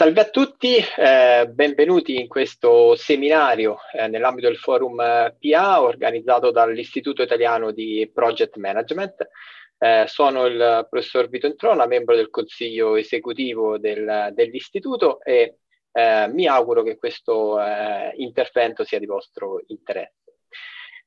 Salve a tutti, eh, benvenuti in questo seminario eh, nell'ambito del forum eh, PA organizzato dall'Istituto Italiano di Project Management. Eh, sono il professor Vito Entrona, membro del consiglio esecutivo del, dell'istituto e eh, mi auguro che questo eh, intervento sia di vostro interesse.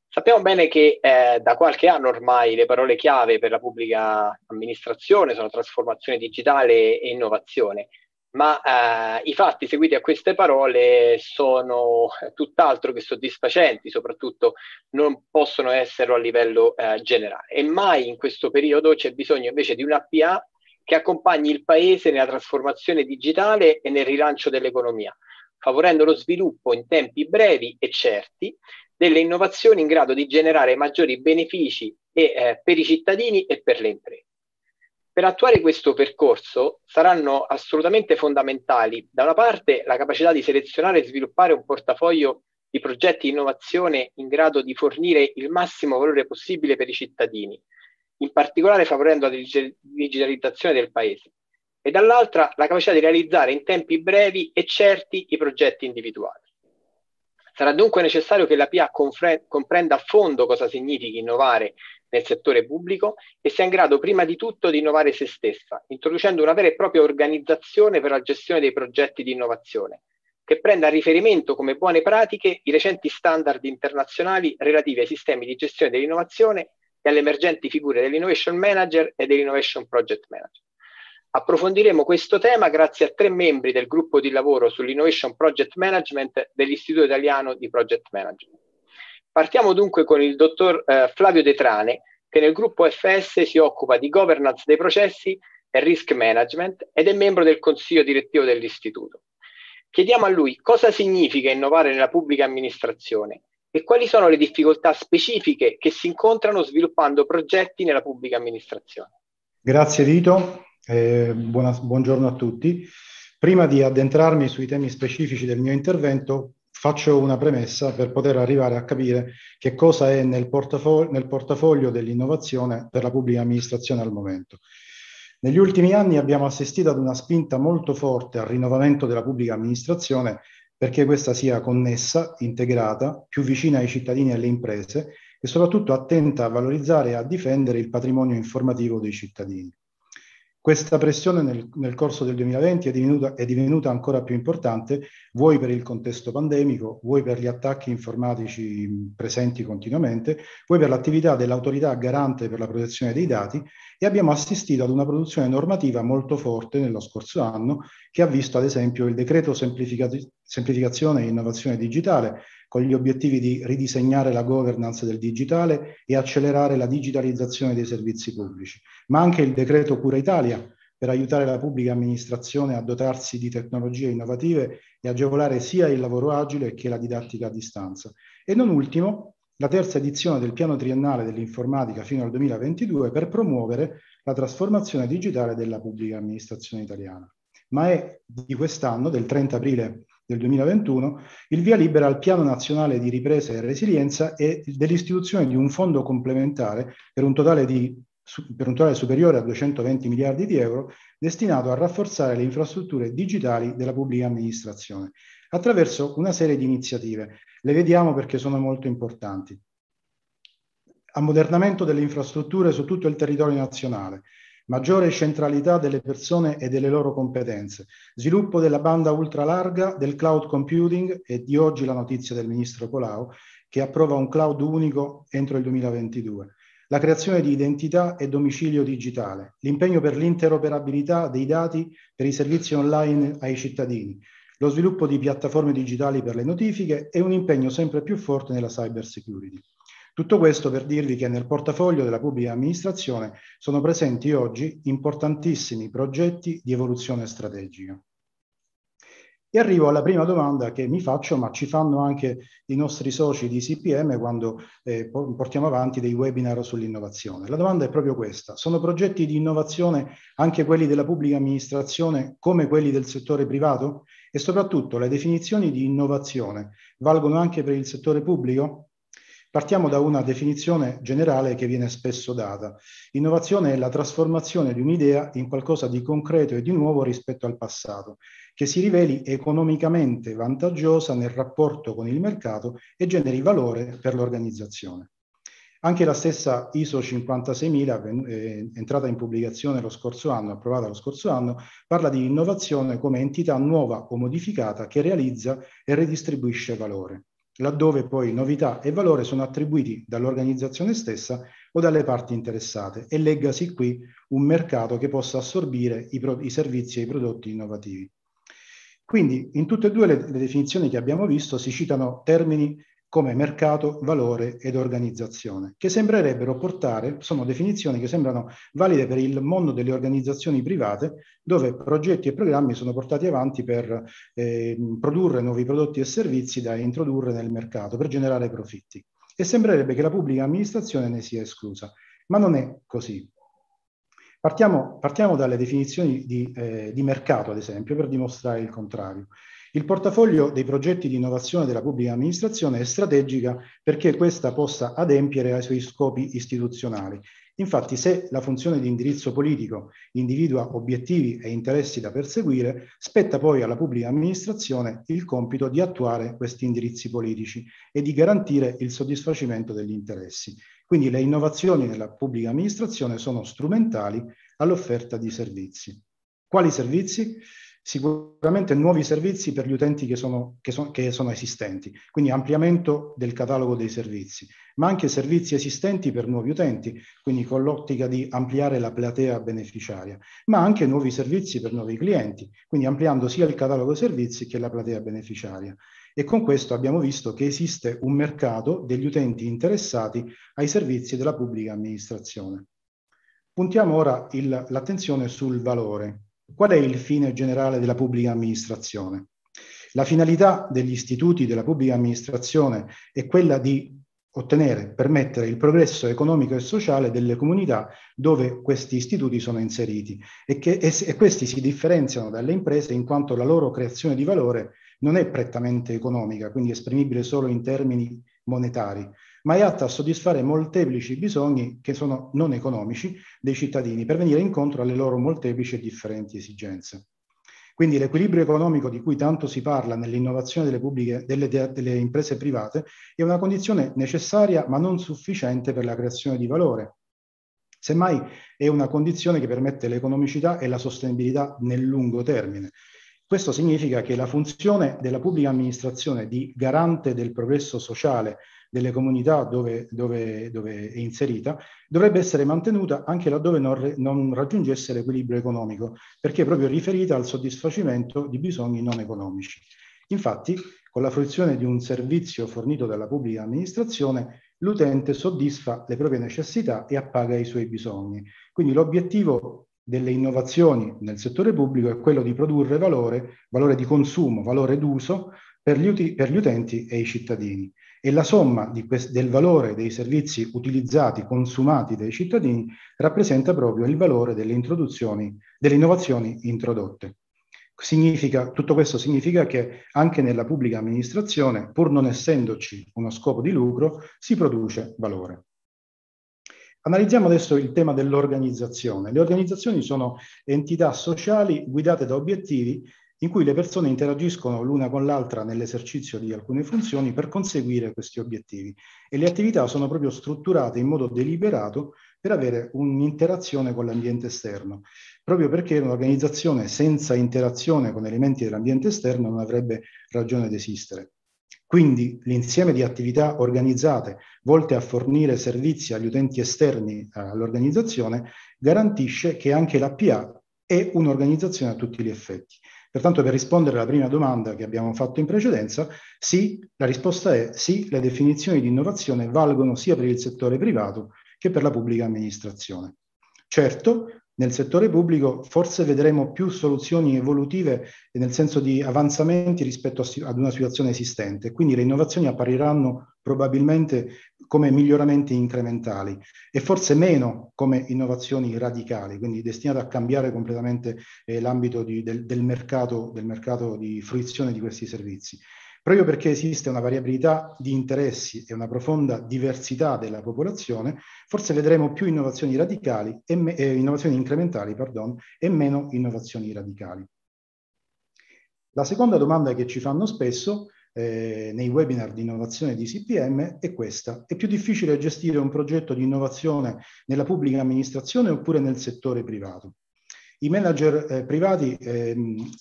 Sappiamo bene che eh, da qualche anno ormai le parole chiave per la pubblica amministrazione sono trasformazione digitale e innovazione ma eh, i fatti seguiti a queste parole sono tutt'altro che soddisfacenti, soprattutto non possono esserlo a livello eh, generale. E mai in questo periodo c'è bisogno invece di una PA che accompagni il Paese nella trasformazione digitale e nel rilancio dell'economia, favorendo lo sviluppo in tempi brevi e certi delle innovazioni in grado di generare maggiori benefici e, eh, per i cittadini e per le imprese. Per attuare questo percorso saranno assolutamente fondamentali, da una parte, la capacità di selezionare e sviluppare un portafoglio di progetti di innovazione in grado di fornire il massimo valore possibile per i cittadini, in particolare favorendo la digitalizzazione del Paese, e dall'altra la capacità di realizzare in tempi brevi e certi i progetti individuati. Sarà dunque necessario che la PIA compre- comprenda a fondo cosa significhi innovare nel settore pubblico e sia in grado prima di tutto di innovare se stessa, introducendo una vera e propria organizzazione per la gestione dei progetti di innovazione, che prenda a riferimento come buone pratiche i recenti standard internazionali relativi ai sistemi di gestione dell'innovazione e alle emergenti figure dell'innovation manager e dell'innovation project manager. Approfondiremo questo tema grazie a tre membri del gruppo di lavoro sull'innovation project management dell'Istituto Italiano di Project Management. Partiamo dunque con il dottor eh, Flavio Detrane, che nel gruppo FS si occupa di governance dei processi e risk management ed è membro del consiglio direttivo dell'istituto. Chiediamo a lui cosa significa innovare nella pubblica amministrazione e quali sono le difficoltà specifiche che si incontrano sviluppando progetti nella pubblica amministrazione. Grazie Vito, eh, buona, buongiorno a tutti. Prima di addentrarmi sui temi specifici del mio intervento, faccio una premessa per poter arrivare a capire che cosa è nel, portafo- nel portafoglio dell'innovazione per la pubblica amministrazione al momento. Negli ultimi anni abbiamo assistito ad una spinta molto forte al rinnovamento della pubblica amministrazione perché questa sia connessa, integrata, più vicina ai cittadini e alle imprese e soprattutto attenta a valorizzare e a difendere il patrimonio informativo dei cittadini. Questa pressione nel, nel corso del 2020 è divenuta, è divenuta, ancora più importante, vuoi per il contesto pandemico, vuoi per gli attacchi informatici presenti continuamente, vuoi per l'attività dell'autorità garante per la protezione dei dati e abbiamo assistito ad una produzione normativa molto forte nello scorso anno che ha visto ad esempio il decreto semplificazione e innovazione digitale con gli obiettivi di ridisegnare la governance del digitale e accelerare la digitalizzazione dei servizi pubblici, ma anche il decreto Cura Italia per aiutare la pubblica amministrazione a dotarsi di tecnologie innovative e agevolare sia il lavoro agile che la didattica a distanza. E non ultimo, la terza edizione del piano triennale dell'informatica fino al 2022 per promuovere la trasformazione digitale della pubblica amministrazione italiana. Ma è di quest'anno, del 30 aprile del 2021, il via libera al Piano Nazionale di Ripresa e Resilienza e dell'istituzione di un fondo complementare per un totale di per un totale superiore a 220 miliardi di euro, destinato a rafforzare le infrastrutture digitali della pubblica amministrazione, attraverso una serie di iniziative. Le vediamo perché sono molto importanti. Ammodernamento delle infrastrutture su tutto il territorio nazionale, maggiore centralità delle persone e delle loro competenze, sviluppo della banda ultralarga, del cloud computing e di oggi la notizia del ministro Colau che approva un cloud unico entro il 2022, la creazione di identità e domicilio digitale, l'impegno per l'interoperabilità dei dati per i servizi online ai cittadini, lo sviluppo di piattaforme digitali per le notifiche e un impegno sempre più forte nella cyber security. Tutto questo per dirvi che nel portafoglio della pubblica amministrazione sono presenti oggi importantissimi progetti di evoluzione strategica. E arrivo alla prima domanda che mi faccio, ma ci fanno anche i nostri soci di CPM quando eh, portiamo avanti dei webinar sull'innovazione. La domanda è proprio questa. Sono progetti di innovazione anche quelli della pubblica amministrazione come quelli del settore privato? E soprattutto le definizioni di innovazione valgono anche per il settore pubblico? Partiamo da una definizione generale che viene spesso data. Innovazione è la trasformazione di un'idea in qualcosa di concreto e di nuovo rispetto al passato, che si riveli economicamente vantaggiosa nel rapporto con il mercato e generi valore per l'organizzazione. Anche la stessa ISO 56000, eh, entrata in pubblicazione lo scorso anno, approvata lo scorso anno, parla di innovazione come entità nuova o modificata che realizza e redistribuisce valore laddove poi novità e valore sono attribuiti dall'organizzazione stessa o dalle parti interessate e leggasi qui un mercato che possa assorbire i, pro- i servizi e i prodotti innovativi. Quindi in tutte e due le, le definizioni che abbiamo visto si citano termini come mercato, valore ed organizzazione, che sembrerebbero portare, sono definizioni che sembrano valide per il mondo delle organizzazioni private, dove progetti e programmi sono portati avanti per eh, produrre nuovi prodotti e servizi da introdurre nel mercato, per generare profitti. E sembrerebbe che la pubblica amministrazione ne sia esclusa, ma non è così. Partiamo, partiamo dalle definizioni di, eh, di mercato, ad esempio, per dimostrare il contrario. Il portafoglio dei progetti di innovazione della pubblica amministrazione è strategica perché questa possa adempiere ai suoi scopi istituzionali. Infatti, se la funzione di indirizzo politico individua obiettivi e interessi da perseguire, spetta poi alla pubblica amministrazione il compito di attuare questi indirizzi politici e di garantire il soddisfacimento degli interessi. Quindi le innovazioni nella pubblica amministrazione sono strumentali all'offerta di servizi. Quali servizi? Sicuramente nuovi servizi per gli utenti che sono, che, so, che sono, esistenti, quindi ampliamento del catalogo dei servizi, ma anche servizi esistenti per nuovi utenti, quindi con l'ottica di ampliare la platea beneficiaria, ma anche nuovi servizi per nuovi clienti, quindi ampliando sia il catalogo dei servizi che la platea beneficiaria. E con questo abbiamo visto che esiste un mercato degli utenti interessati ai servizi della pubblica amministrazione. Puntiamo ora l'attenzione sul valore, Qual è il fine generale della pubblica amministrazione? La finalità degli istituti della pubblica amministrazione è quella di ottenere, permettere il progresso economico e sociale delle comunità dove questi istituti sono inseriti e, che, e, e questi si differenziano dalle imprese in quanto la loro creazione di valore non è prettamente economica, quindi esprimibile solo in termini monetari, ma è atta a soddisfare molteplici bisogni che sono non economici dei cittadini per venire incontro alle loro molteplici e differenti esigenze. Quindi l'equilibrio economico di cui tanto si parla nell'innovazione delle, pubbliche, delle, delle imprese private è una condizione necessaria ma non sufficiente per la creazione di valore. Semmai è una condizione che permette l'economicità e la sostenibilità nel lungo termine. Questo significa che la funzione della pubblica amministrazione di garante del progresso sociale delle comunità dove, dove, dove, è inserita, dovrebbe essere mantenuta anche laddove non, non raggiungesse l'equilibrio economico, perché è proprio riferita al soddisfacimento di bisogni non economici. Infatti, con la fruizione di un servizio fornito dalla pubblica amministrazione, l'utente soddisfa le proprie necessità e appaga i suoi bisogni. Quindi l'obiettivo delle innovazioni nel settore pubblico è quello di produrre valore, valore di consumo, valore d'uso per per gli utenti e i cittadini e la somma del valore dei servizi utilizzati, consumati dai cittadini rappresenta proprio il valore delle, introduzioni, delle innovazioni introdotte. Significa, tutto questo significa che anche nella pubblica amministrazione, pur non essendoci uno scopo di lucro, si produce valore. Analizziamo adesso il tema dell'organizzazione. Le organizzazioni sono entità sociali guidate da obiettivi in cui le persone interagiscono l'una con l'altra nell'esercizio di alcune funzioni per conseguire questi obiettivi e le attività sono proprio strutturate in modo deliberato per avere un'interazione con l'ambiente esterno, proprio perché un'organizzazione senza interazione con elementi dell'ambiente esterno non avrebbe ragione di esistere. Quindi l'insieme di attività organizzate volte a fornire servizi agli utenti esterni eh, all'organizzazione garantisce che anche la PA è un'organizzazione a tutti gli effetti. Pertanto per rispondere alla prima domanda che abbiamo fatto in precedenza, sì, la risposta è sì, le definizioni di innovazione valgono sia per il settore privato che per la pubblica amministrazione. Certo, nel settore pubblico forse vedremo più soluzioni evolutive nel senso di avanzamenti rispetto ad una situazione esistente, quindi le innovazioni appariranno probabilmente come miglioramenti incrementali e forse meno come innovazioni radicali, quindi destinate a cambiare completamente eh, l'ambito di, del, del, mercato, del mercato di fruizione di questi servizi. Proprio perché esiste una variabilità di interessi e una profonda diversità della popolazione, forse vedremo più innovazioni radicali e me, eh, innovazioni incrementali pardon, e meno innovazioni radicali. La seconda domanda che ci fanno spesso eh, nei webinar di innovazione di CPM è questa. È più difficile gestire un progetto di innovazione nella pubblica amministrazione oppure nel settore privato. I manager eh, privati eh,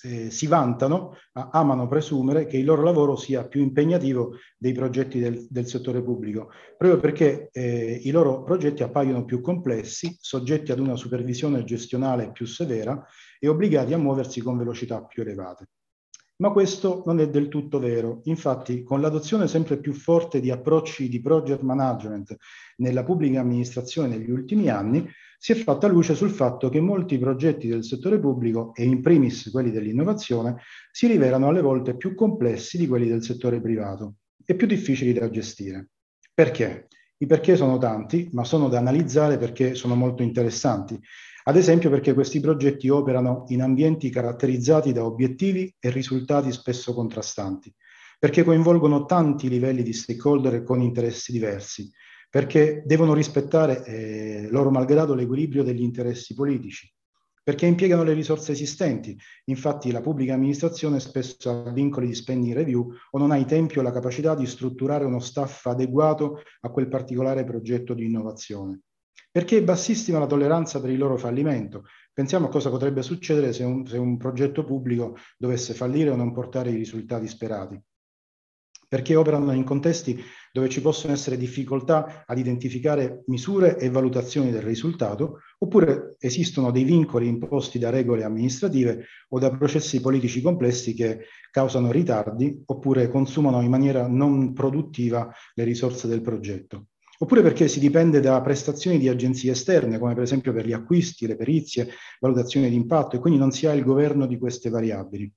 eh, si vantano, amano presumere che il loro lavoro sia più impegnativo dei progetti del, del settore pubblico, proprio perché eh, i loro progetti appaiono più complessi, soggetti ad una supervisione gestionale più severa e obbligati a muoversi con velocità più elevate. Ma questo non è del tutto vero. Infatti, con l'adozione sempre più forte di approcci di project management nella pubblica amministrazione negli ultimi anni, si è fatta luce sul fatto che molti progetti del settore pubblico, e in primis quelli dell'innovazione, si rivelano alle volte più complessi di quelli del settore privato e più difficili da gestire. Perché? I perché sono tanti, ma sono da analizzare perché sono molto interessanti ad esempio perché questi progetti operano in ambienti caratterizzati da obiettivi e risultati spesso contrastanti, perché coinvolgono tanti livelli di stakeholder con interessi diversi, perché devono rispettare eh, loro malgrado l'equilibrio degli interessi politici, perché impiegano le risorse esistenti. Infatti la pubblica amministrazione spesso ha vincoli di spending review o non ha i tempi o la capacità di strutturare uno staff adeguato a quel particolare progetto di innovazione perché è bassissima la tolleranza per il loro fallimento. Pensiamo a cosa potrebbe succedere se un, se un progetto pubblico dovesse fallire o non portare i risultati sperati perché operano in contesti dove ci possono essere difficoltà ad identificare misure e valutazioni del risultato, oppure esistono dei vincoli imposti da regole amministrative o da processi politici complessi che causano ritardi oppure consumano in maniera non produttiva le risorse del progetto oppure perché si dipende da prestazioni di agenzie esterne, come per esempio per gli acquisti, le perizie, valutazione di impatto, e quindi non si ha il governo di queste variabili,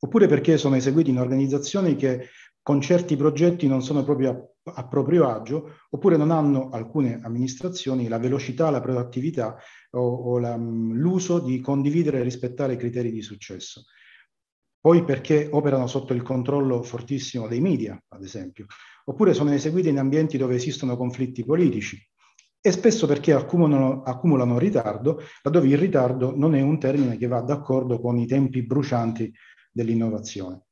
oppure perché sono eseguiti in organizzazioni che con certi progetti non sono proprio a, a proprio agio, oppure non hanno alcune amministrazioni la velocità, la proattività o, o la, l'uso di condividere e rispettare i criteri di successo poi perché operano sotto il controllo fortissimo dei media, ad esempio, oppure sono eseguite in ambienti dove esistono conflitti politici e spesso perché accumulano, accumulano ritardo, laddove il ritardo non è un termine che va d'accordo con i tempi brucianti dell'innovazione.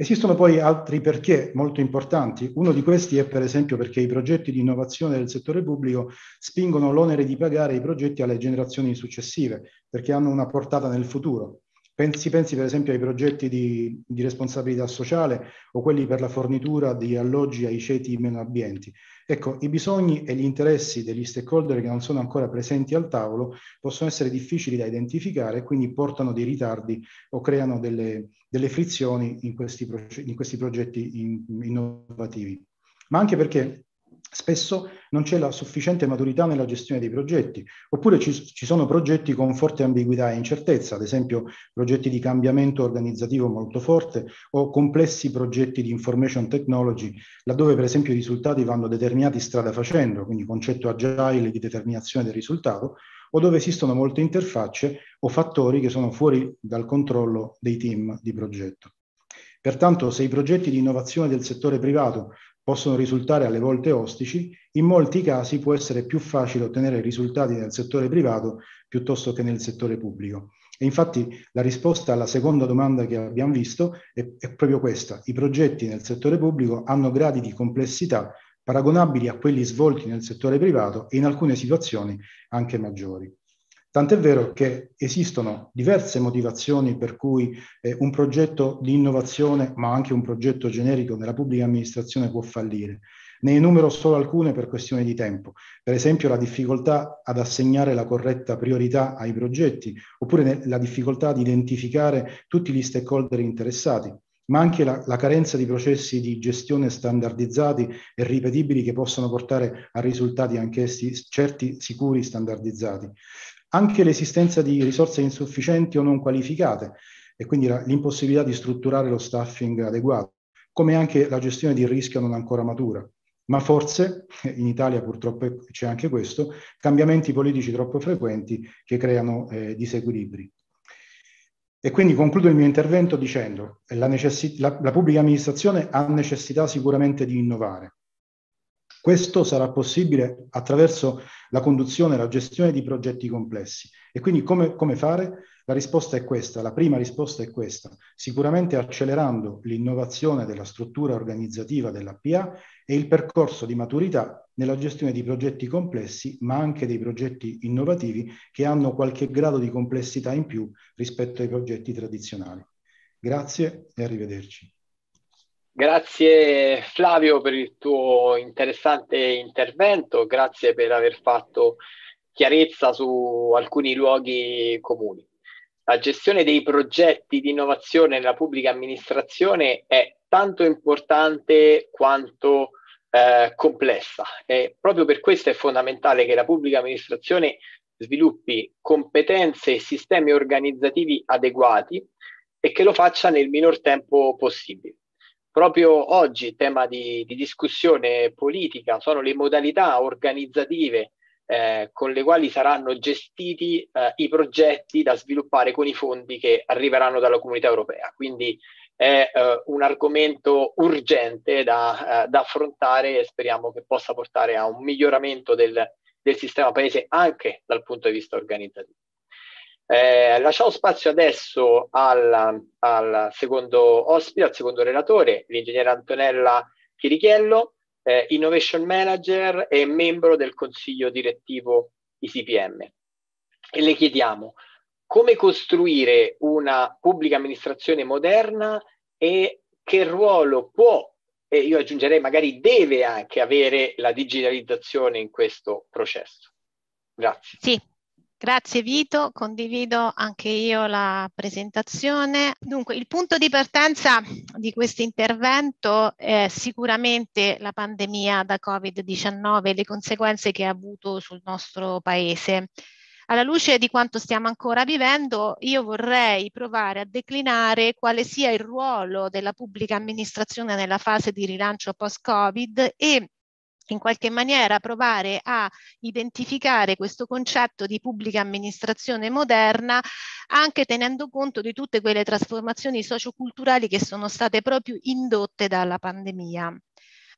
Esistono poi altri perché molto importanti. Uno di questi è per esempio perché i progetti di innovazione del settore pubblico spingono l'onere di pagare i progetti alle generazioni successive, perché hanno una portata nel futuro. Pensi, pensi, per esempio ai progetti di, di, responsabilità sociale o quelli per la fornitura di alloggi ai ceti meno abbienti. Ecco, i bisogni e gli interessi degli stakeholder che non sono ancora presenti al tavolo possono essere difficili da identificare e quindi portano dei ritardi o creano delle, delle frizioni in questi, progetti, in questi progetti in, innovativi. Ma anche perché Spesso non c'è la sufficiente maturità nella gestione dei progetti, oppure ci, ci, sono progetti con forte ambiguità e incertezza, ad esempio progetti di cambiamento organizzativo molto forte o complessi progetti di information technology, laddove per esempio i risultati vanno determinati strada facendo, quindi concetto agile di determinazione del risultato, o dove esistono molte interfacce o fattori che sono fuori dal controllo dei team di progetto. Pertanto, se i progetti di innovazione del settore privato possono risultare alle volte ostici, in molti casi può essere più facile ottenere risultati nel settore privato piuttosto che nel settore pubblico. E infatti la risposta alla seconda domanda che abbiamo visto è, è proprio questa. I progetti nel settore pubblico hanno gradi di complessità paragonabili a quelli svolti nel settore privato e in alcune situazioni anche maggiori. Tant'è vero che esistono diverse motivazioni per cui eh, un progetto di innovazione, ma anche un progetto generico nella pubblica amministrazione può fallire. Ne enumero solo alcune per questione di tempo, per esempio la difficoltà ad assegnare la corretta priorità ai progetti, oppure la difficoltà ad identificare tutti gli stakeholder interessati, ma anche la, la, carenza di processi di gestione standardizzati e ripetibili che possano portare a risultati anch'essi certi, sicuri, standardizzati anche l'esistenza di risorse insufficienti o non qualificate e quindi la, l'impossibilità di strutturare lo staffing adeguato, come anche la gestione di rischio non ancora matura. Ma forse, in Italia purtroppo c'è anche questo, cambiamenti politici troppo frequenti che creano eh, disequilibri. E quindi concludo il mio intervento dicendo che la, necessi- la, la pubblica amministrazione ha necessità sicuramente di innovare, questo sarà possibile attraverso la conduzione e la gestione di progetti complessi. E quindi come, come fare? La risposta è questa, la prima risposta è questa, sicuramente accelerando l'innovazione della struttura organizzativa della PA e il percorso di maturità nella gestione di progetti complessi, ma anche dei progetti innovativi che hanno qualche grado di complessità in più rispetto ai progetti tradizionali. Grazie e arrivederci. Grazie Flavio per il tuo interessante intervento, grazie per aver fatto chiarezza su alcuni luoghi comuni. La gestione dei progetti di innovazione nella pubblica amministrazione è tanto importante quanto eh, complessa e proprio per questo è fondamentale che la pubblica amministrazione sviluppi competenze e sistemi organizzativi adeguati e che lo faccia nel minor tempo possibile. Proprio oggi tema di, di discussione politica sono le modalità organizzative eh, con le quali saranno gestiti eh, i progetti da sviluppare con i fondi che arriveranno dalla comunità europea. Quindi è eh, un argomento urgente da, eh, da, affrontare e speriamo che possa portare a un miglioramento del, del sistema paese anche dal punto di vista organizzativo. Eh, lasciamo spazio adesso al, al, secondo ospite, al secondo relatore, l'ingegnere Antonella Chirichiello, eh, Innovation Manager e membro del consiglio direttivo ICPM. E le chiediamo come costruire una pubblica amministrazione moderna e che ruolo può, e io aggiungerei magari deve anche avere la digitalizzazione in questo processo. Grazie. Sì. Grazie Vito, condivido anche io la presentazione. Dunque, il punto di partenza di questo intervento è sicuramente la pandemia da Covid-19 e le conseguenze che ha avuto sul nostro paese. Alla luce di quanto stiamo ancora vivendo, io vorrei provare a declinare quale sia il ruolo della pubblica amministrazione nella fase di rilancio post-Covid e in qualche maniera provare a identificare questo concetto di pubblica amministrazione moderna anche tenendo conto di tutte quelle trasformazioni socioculturali che sono state proprio indotte dalla pandemia.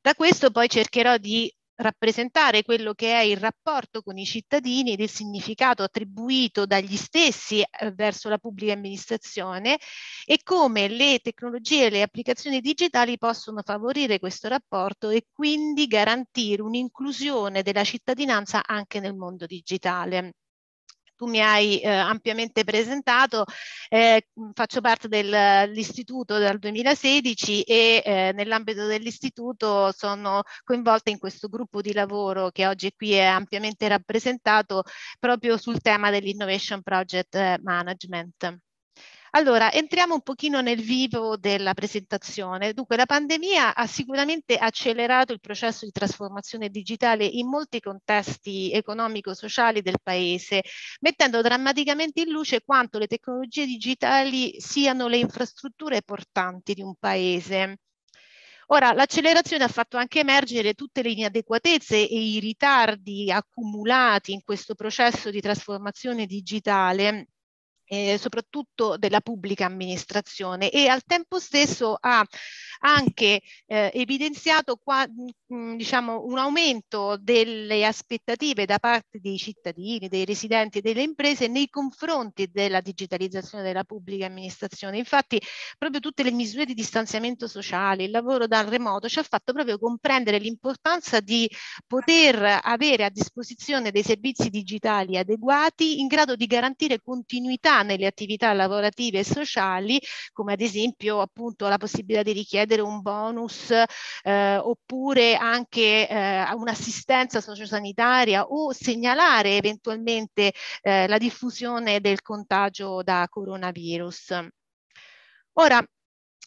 Da questo poi cercherò di rappresentare quello che è il rapporto con i cittadini ed il significato attribuito dagli stessi eh, verso la pubblica amministrazione e come le tecnologie e le applicazioni digitali possono favorire questo rapporto e quindi garantire un'inclusione della cittadinanza anche nel mondo digitale tu mi hai eh, ampiamente presentato, eh, faccio parte dell'istituto dal 2016 e eh, nell'ambito dell'istituto sono coinvolta in questo gruppo di lavoro che oggi qui è ampiamente rappresentato proprio sul tema dell'Innovation Project eh, Management. Allora, entriamo un pochino nel vivo della presentazione. Dunque, la pandemia ha sicuramente accelerato il processo di trasformazione digitale in molti contesti economico-sociali del Paese, mettendo drammaticamente in luce quanto le tecnologie digitali siano le infrastrutture portanti di un Paese. Ora, l'accelerazione ha fatto anche emergere tutte le inadeguatezze e i ritardi accumulati in questo processo di trasformazione digitale eh, soprattutto della pubblica amministrazione e al tempo stesso ha anche eh, evidenziato qua, mh, mm, diciamo, un aumento delle aspettative da parte dei cittadini, dei residenti e delle imprese nei confronti della digitalizzazione della pubblica amministrazione. Infatti proprio tutte le misure di distanziamento sociale, il lavoro dal remoto ci ha fatto proprio comprendere l'importanza di poter avere a disposizione dei servizi digitali adeguati in grado di garantire continuità nelle attività lavorative e sociali, come ad esempio appunto la possibilità di richiedere un bonus eh, oppure anche eh, un'assistenza sociosanitaria o segnalare eventualmente eh, la diffusione del contagio da coronavirus. Ora,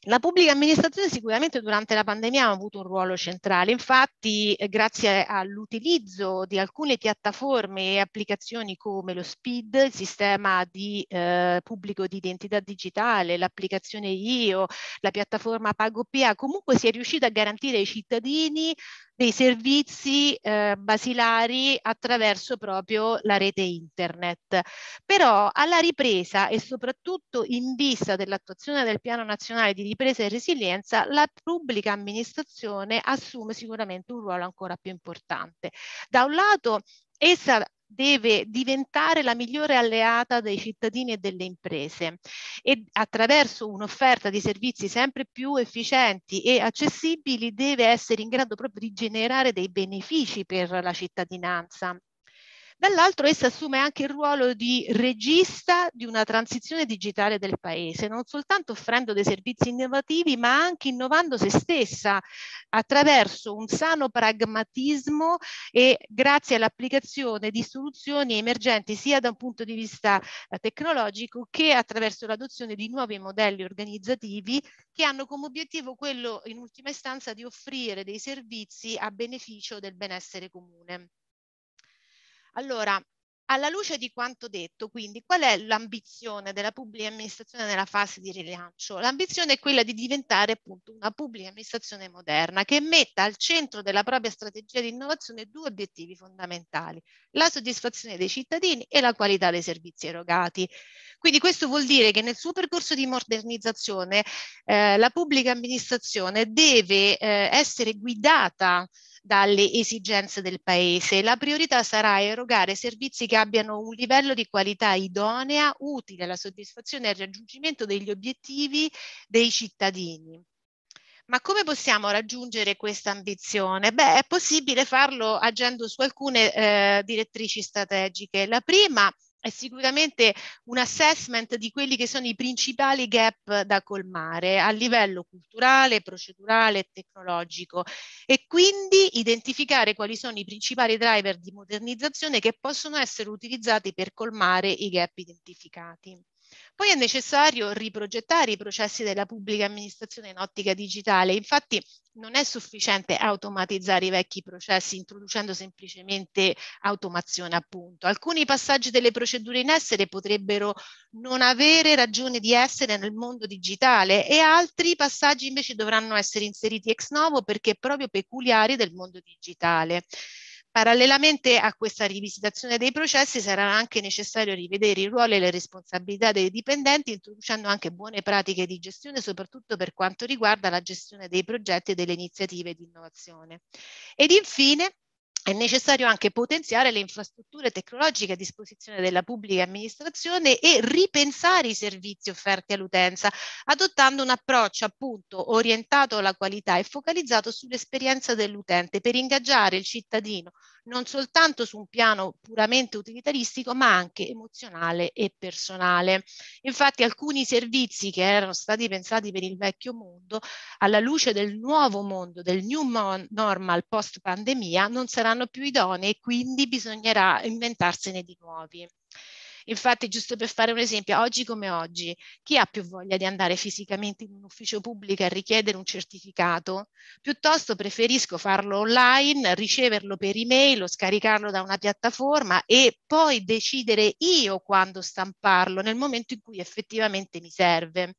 la pubblica amministrazione sicuramente durante la pandemia ha avuto un ruolo centrale, infatti eh, grazie all'utilizzo di alcune piattaforme e applicazioni come lo SPID, il sistema di, eh, pubblico di identità digitale, l'applicazione IO, la piattaforma PagoPA, comunque si è riuscita a garantire ai cittadini dei servizi eh, basilari attraverso proprio la rete internet. Però alla ripresa e soprattutto in vista dell'attuazione del Piano Nazionale di Ripresa e Resilienza, la pubblica amministrazione assume sicuramente un ruolo ancora più importante. Da un lato Essa deve diventare la migliore alleata dei cittadini e delle imprese e attraverso un'offerta di servizi sempre più efficienti e accessibili deve essere in grado proprio di generare dei benefici per la cittadinanza. Dall'altro essa assume anche il ruolo di regista di una transizione digitale del paese, non soltanto offrendo dei servizi innovativi, ma anche innovando se stessa attraverso un sano pragmatismo e grazie all'applicazione di soluzioni emergenti sia da un punto di vista eh, tecnologico che attraverso l'adozione di nuovi modelli organizzativi che hanno come obiettivo quello in ultima istanza di offrire dei servizi a beneficio del benessere comune. Allora, alla luce di quanto detto, quindi, qual è l'ambizione della pubblica amministrazione nella fase di rilancio? L'ambizione è quella di diventare appunto una pubblica amministrazione moderna che metta al centro della propria strategia di innovazione due obiettivi fondamentali, la soddisfazione dei cittadini e la qualità dei servizi erogati. Quindi questo vuol dire che nel suo percorso di modernizzazione eh, la pubblica amministrazione deve eh, essere guidata eh, dalle esigenze del Paese. La priorità sarà erogare servizi che abbiano un livello di qualità idonea, utile alla soddisfazione e al raggiungimento degli obiettivi dei cittadini. Ma come possiamo raggiungere questa ambizione? Beh, è possibile farlo agendo su alcune eh, direttrici strategiche. La prima è sicuramente un assessment di quelli che sono i principali gap da colmare a livello culturale, procedurale e tecnologico e quindi identificare quali sono i principali driver di modernizzazione che possono essere utilizzati per colmare i gap identificati. Poi è necessario riprogettare i processi della pubblica amministrazione in ottica digitale. Infatti non è sufficiente automatizzare i vecchi processi introducendo semplicemente automazione appunto. Alcuni passaggi delle procedure in essere potrebbero non avere ragione di essere nel mondo digitale e altri passaggi invece dovranno essere inseriti ex novo perché proprio peculiari del mondo digitale. Parallelamente a questa rivisitazione dei processi sarà anche necessario rivedere i ruoli e le responsabilità dei dipendenti introducendo anche buone pratiche di gestione soprattutto per quanto riguarda la gestione dei progetti e delle iniziative di innovazione. Ed infine è necessario anche potenziare le infrastrutture tecnologiche a disposizione della pubblica amministrazione e ripensare i servizi offerti all'utenza, adottando un approccio appunto orientato alla qualità e focalizzato sull'esperienza dell'utente per ingaggiare il cittadino non soltanto su un piano puramente utilitaristico, ma anche emozionale e personale. Infatti alcuni servizi che erano stati pensati per il vecchio mondo, alla luce del nuovo mondo, del new normal post pandemia, non saranno più idonei e quindi bisognerà inventarsene di nuovi. Infatti, giusto per fare un esempio, oggi come oggi, chi ha più voglia di andare fisicamente in un ufficio pubblico a richiedere un certificato? Piuttosto preferisco farlo online, riceverlo per email o scaricarlo da una piattaforma e poi decidere io quando stamparlo nel momento in cui effettivamente mi serve.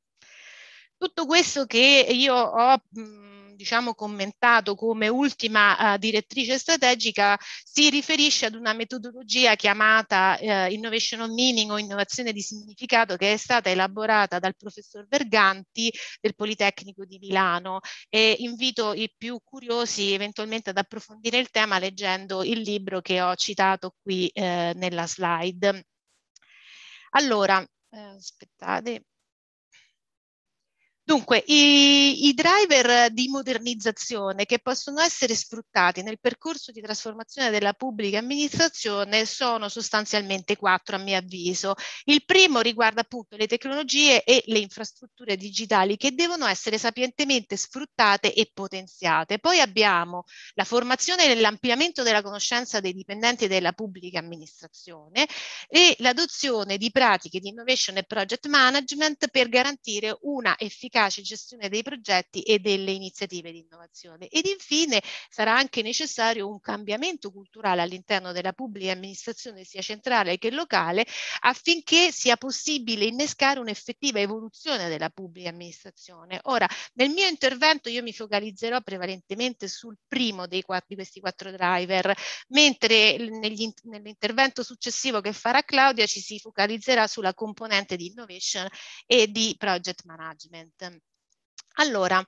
Tutto questo che io ho... Mh, diciamo, commentato come ultima eh, direttrice strategica si riferisce ad una metodologia chiamata eh, Innovation of Meaning o innovazione di significato che è stata elaborata dal professor Berganti del Politecnico di Milano e invito i più curiosi eventualmente ad approfondire il tema leggendo il libro che ho citato qui eh, nella slide. Allora, eh, aspettate, Dunque, i, i, driver di modernizzazione che possono essere sfruttati nel percorso di trasformazione della pubblica amministrazione sono sostanzialmente quattro, a mio avviso. Il primo riguarda appunto le tecnologie e le infrastrutture digitali che devono essere sapientemente sfruttate e potenziate. Poi abbiamo la formazione e l'ampliamento della conoscenza dei dipendenti della pubblica amministrazione e l'adozione di pratiche di innovation e project management per garantire una efficacia efficace gestione dei progetti e delle iniziative di innovazione. Ed infine sarà anche necessario un cambiamento culturale all'interno della pubblica amministrazione sia centrale che locale affinché sia possibile innescare un'effettiva evoluzione della pubblica amministrazione. Ora, nel mio intervento io mi focalizzerò prevalentemente sul primo dei quattro, di questi quattro driver, mentre nell'intervento successivo che farà Claudia ci si focalizzerà sulla componente di innovation e di project management. Allora,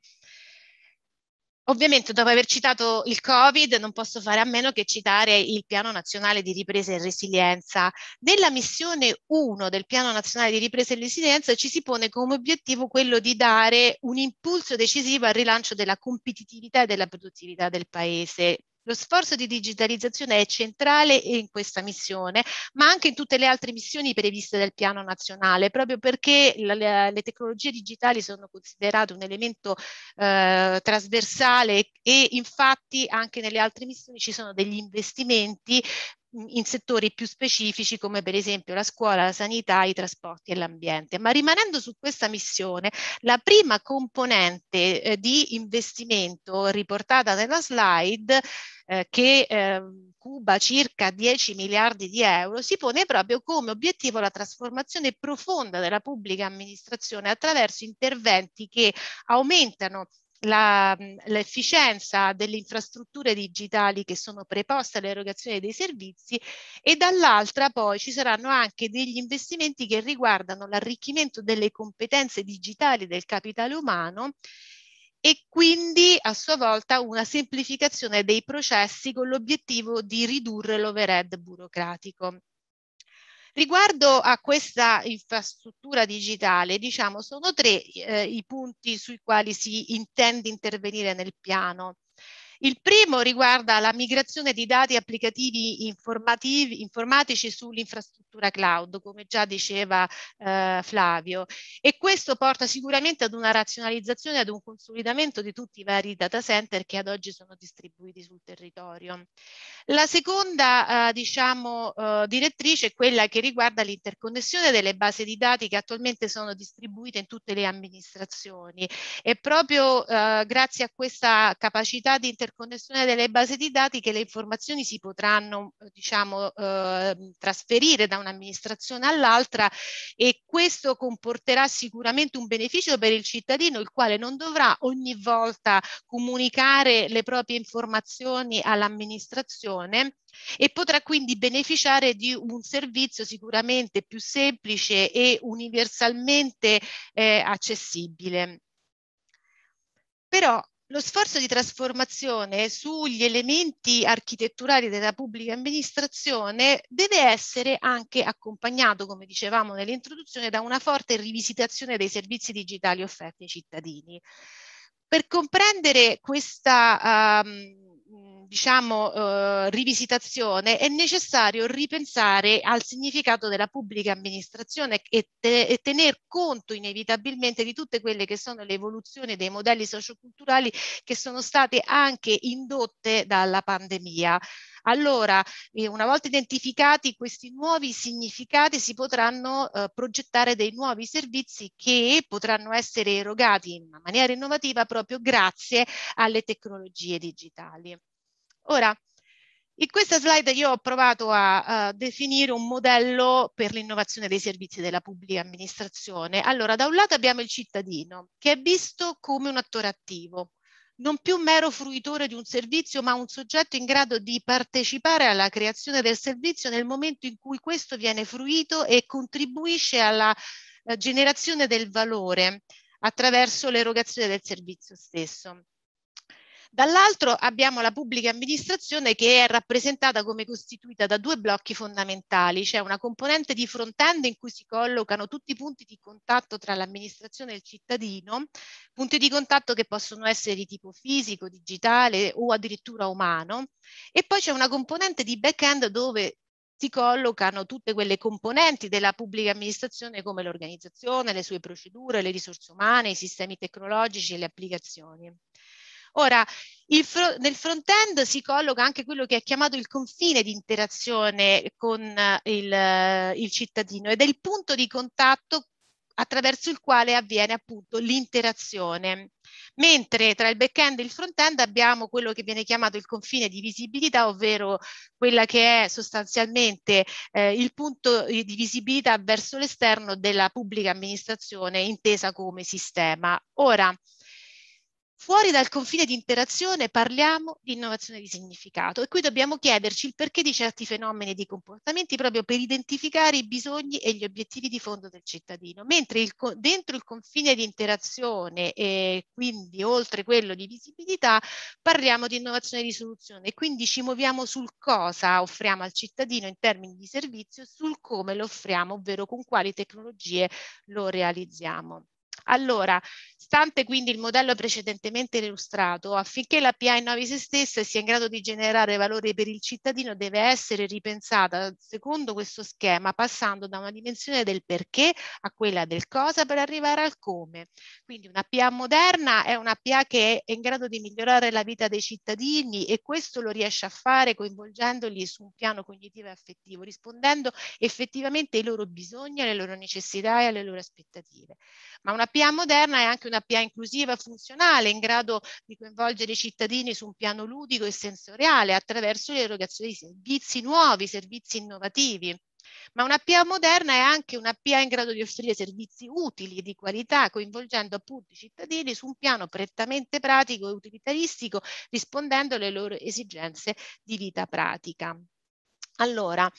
Ovviamente dopo aver citato il Covid non posso fare a meno che citare il Piano Nazionale di Ripresa e Resilienza. Nella missione 1 del Piano Nazionale di Ripresa e Resilienza ci si pone come obiettivo quello di dare un impulso decisivo al rilancio della competitività e della produttività del Paese lo sforzo di digitalizzazione è centrale in questa missione, ma anche in tutte le altre missioni previste dal piano nazionale, proprio perché le, le tecnologie digitali sono considerate un elemento eh, trasversale e infatti anche nelle altre missioni ci sono degli investimenti in settori più specifici come per esempio la scuola, la sanità, i trasporti e l'ambiente. Ma rimanendo su questa missione, la prima componente eh, di investimento riportata nella slide eh, che eh, cuba circa 10 miliardi di euro, si pone proprio come obiettivo la trasformazione profonda della pubblica amministrazione attraverso interventi che aumentano l'efficienza delle infrastrutture digitali che sono preposte all'erogazione dei servizi e dall'altra poi ci saranno anche degli investimenti che riguardano l'arricchimento delle competenze digitali del capitale umano e quindi a sua volta una semplificazione dei processi con l'obiettivo di ridurre l'overhead burocratico. Riguardo a questa infrastruttura digitale, diciamo, sono tre eh, i punti sui quali si intende intervenire nel piano. Il primo riguarda la migrazione di dati applicativi informatici sull'infrastruttura cloud, come già diceva eh, Flavio, e questo porta sicuramente ad una razionalizzazione, ad un consolidamento di tutti i vari data center che ad oggi sono distribuiti sul territorio. La seconda eh, diciamo, eh, direttrice è quella che riguarda l'interconnessione delle basi di dati che attualmente sono distribuite in tutte le amministrazioni e proprio eh, grazie a questa capacità di interconnessione interconnessione delle basi di dati che le informazioni si potranno diciamo, eh, trasferire da un'amministrazione all'altra e questo comporterà sicuramente un beneficio per il cittadino il quale non dovrà ogni volta comunicare le proprie informazioni all'amministrazione e potrà quindi beneficiare di un servizio sicuramente più semplice e universalmente eh, accessibile. Però lo sforzo di trasformazione sugli elementi architetturali della pubblica amministrazione deve essere anche accompagnato, come dicevamo nell'introduzione, da una forte rivisitazione dei servizi digitali offerti ai cittadini. Per comprendere questa, um, diciamo, eh, rivisitazione è necessario ripensare al significato della pubblica amministrazione e, te, e tener conto inevitabilmente di tutte quelle che sono le evoluzioni dei modelli socioculturali che sono state anche indotte dalla pandemia. Allora, eh, una volta identificati questi nuovi significati, si potranno eh, progettare dei nuovi servizi che potranno essere erogati in maniera innovativa proprio grazie alle tecnologie digitali. Ora, in questa slide io ho provato a, a definire un modello per l'innovazione dei servizi della pubblica amministrazione. Allora, da un lato abbiamo il cittadino, che è visto come un attore attivo, non più mero fruitore di un servizio, ma un soggetto in grado di partecipare alla creazione del servizio nel momento in cui questo viene fruito e contribuisce alla eh, generazione del valore attraverso l'erogazione del servizio stesso. Dall'altro abbiamo la pubblica amministrazione che è rappresentata come costituita da due blocchi fondamentali, cioè una componente di front-end in cui si collocano tutti i punti di contatto tra l'amministrazione e il cittadino, punti di contatto che possono essere di tipo fisico, digitale o addirittura umano, e poi c'è una componente di back-end dove si collocano tutte quelle componenti della pubblica amministrazione come l'organizzazione, le sue procedure, le risorse umane, i sistemi tecnologici e le applicazioni. Ora, fr nel front-end si colloca anche quello che è chiamato il confine di interazione con eh, il, eh, il cittadino ed è il punto di contatto attraverso il quale avviene appunto l'interazione. Mentre tra il back-end e il front-end abbiamo quello che viene chiamato il confine di visibilità, ovvero quella che è sostanzialmente eh, il punto di visibilità verso l'esterno della pubblica amministrazione intesa come sistema. Ora, Fuori dal confine di interazione parliamo di innovazione di significato e qui dobbiamo chiederci il perché di certi fenomeni e di comportamenti proprio per identificare i bisogni e gli obiettivi di fondo del cittadino, mentre il, dentro il confine di interazione e quindi oltre quello di visibilità parliamo di innovazione di soluzione e quindi ci muoviamo sul cosa offriamo al cittadino in termini di servizio, sul come lo offriamo, ovvero con quali tecnologie lo realizziamo. Allora, stante quindi il modello precedentemente illustrato, affinché la PI Novis stessa sia in grado di generare valore per il cittadino, deve essere ripensata secondo questo schema, passando da una dimensione del perché a quella del cosa per arrivare al come. Quindi una PA moderna è una PA che è in grado di migliorare la vita dei cittadini e questo lo riesce a fare coinvolgendoli su un piano cognitivo e affettivo, rispondendo effettivamente ai loro bisogni, alle loro necessità e alle loro aspettative. Ma una PA PA moderna è anche una PA inclusiva funzionale, in grado di coinvolgere i cittadini su un piano ludico e sensoriale attraverso l'erogazione di servizi nuovi, servizi innovativi. Ma una PA moderna è anche una PA in grado di offrire servizi utili e di qualità, coinvolgendo appunto i cittadini su un piano prettamente pratico e utilitaristico, rispondendo alle loro esigenze di vita pratica. Allora,